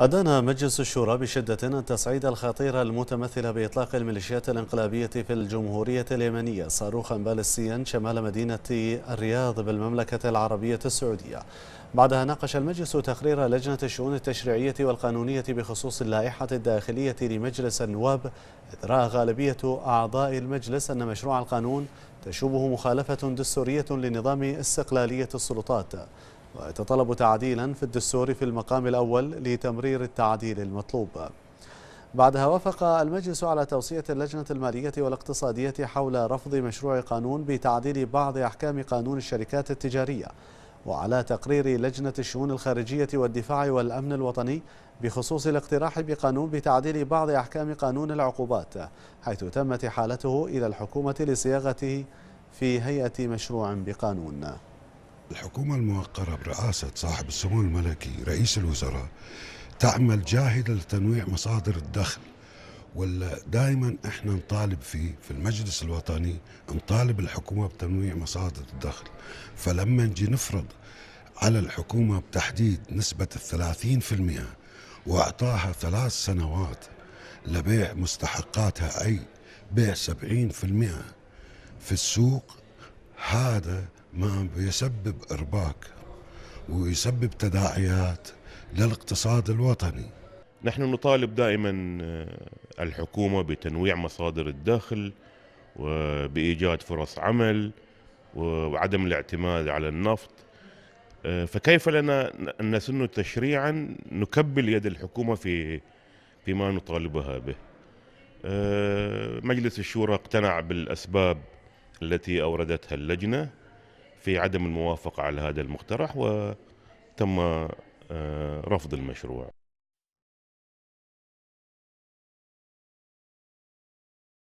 أدان مجلس الشورى بشدة التصعيد الخطير المتمثل بإطلاق الميليشيات الانقلابية في الجمهورية اليمنية صاروخا بالستيا شمال مدينة الرياض بالمملكة العربية السعودية بعدها ناقش المجلس تقرير لجنة الشؤون التشريعية والقانونية بخصوص اللائحة الداخلية لمجلس النواب إذ رأى غالبية أعضاء المجلس أن مشروع القانون تشوبه مخالفة دستورية لنظام استقلالية السلطات ويتطلب تعديلا في الدستور في المقام الأول لتمرير التعديل المطلوب بعدها وافق المجلس على توصية اللجنة المالية والاقتصادية حول رفض مشروع قانون بتعديل بعض أحكام قانون الشركات التجارية وعلى تقرير لجنة الشؤون الخارجية والدفاع والأمن الوطني بخصوص الاقتراح بقانون بتعديل بعض أحكام قانون العقوبات حيث تمت حالته إلى الحكومة لصياغته في هيئة مشروع بقانون الحكومة الموقرة برئاسة صاحب السمو الملكي رئيس الوزراء تعمل جاهدة لتنويع مصادر الدخل ولا دائما احنا نطالب فيه في المجلس الوطني نطالب الحكومة بتنويع مصادر الدخل فلما نجي نفرض على الحكومة بتحديد نسبة الثلاثين في المئة وأعطاها ثلاث سنوات لبيع مستحقاتها أي بيع سبعين في المئة في السوق هذا ما بيسبب ارباك ويسبب تداعيات للاقتصاد الوطني نحن نطالب دائما آه، الحكومه بتنويع مصادر الدخل وبايجاد فرص عمل وعدم الاعتماد على النفط آه، فكيف لنا ان نسن تشريعا نكبل يد الحكومه في فيما نطالبها به آه، مجلس الشورى اقتنع بالاسباب التي اوردتها اللجنه في عدم الموافقة على هذا المقترح وتم آه، رفض المشروع